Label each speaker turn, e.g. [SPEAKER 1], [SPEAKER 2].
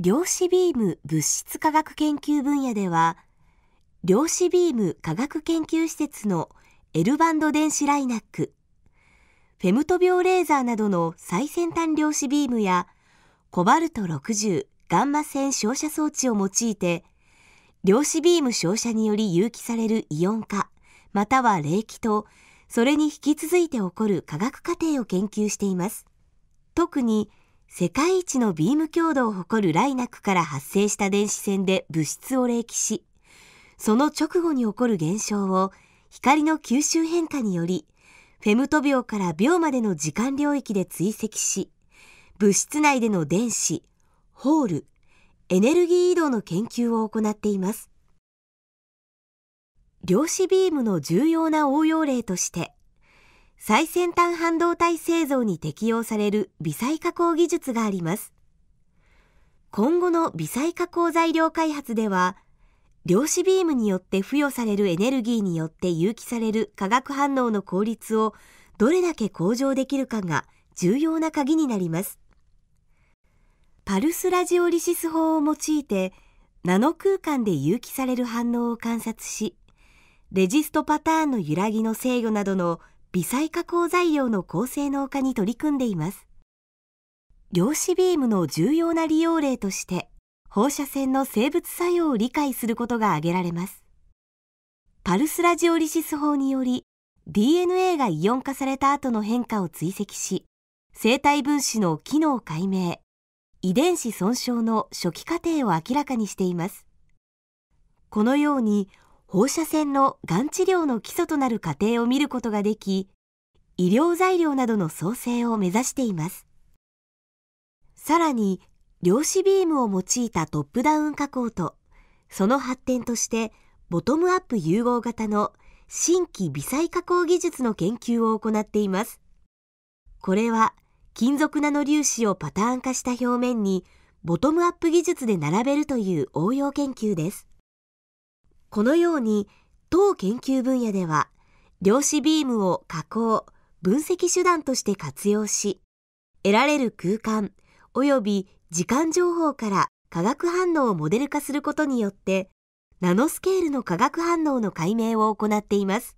[SPEAKER 1] 量子ビーム物質科学研究分野では量子ビーム科学研究施設の L バンド電子ライナックフェムト病レーザーなどの最先端量子ビームやコバルト60ガンマ線照射装置を用いて量子ビーム照射により有機されるイオン化または冷気とそれに引き続いて起こる化学過程を研究しています。特に世界一のビーム強度を誇るライナックから発生した電子線で物質を冷気し、その直後に起こる現象を光の吸収変化により、フェムト秒から秒までの時間領域で追跡し、物質内での電子、ホール、エネルギー移動の研究を行っています。量子ビームの重要な応用例として、最先端半導体製造に適用される微細加工技術があります。今後の微細加工材料開発では、量子ビームによって付与されるエネルギーによって有機される化学反応の効率をどれだけ向上できるかが重要な鍵になります。パルスラジオリシス法を用いて、ナノ空間で有機される反応を観察し、レジストパターンの揺らぎの制御などの微細加工材料の高性能化に取り組んでいます量子ビームの重要な利用例として放射線の生物作用を理解することが挙げられますパルスラジオリシス法により DNA がイオン化された後の変化を追跡し生体分子の機能解明遺伝子損傷の初期過程を明らかにしていますこのように放射線のがん治療の基礎となる過程を見ることができ、医療材料などの創生を目指しています。さらに、量子ビームを用いたトップダウン加工と、その発展として、ボトムアップ融合型の新規微細加工技術の研究を行っています。これは、金属ナノ粒子をパターン化した表面に、ボトムアップ技術で並べるという応用研究です。このように当研究分野では量子ビームを加工分析手段として活用し得られる空間及び時間情報から化学反応をモデル化することによってナノスケールの化学反応の解明を行っています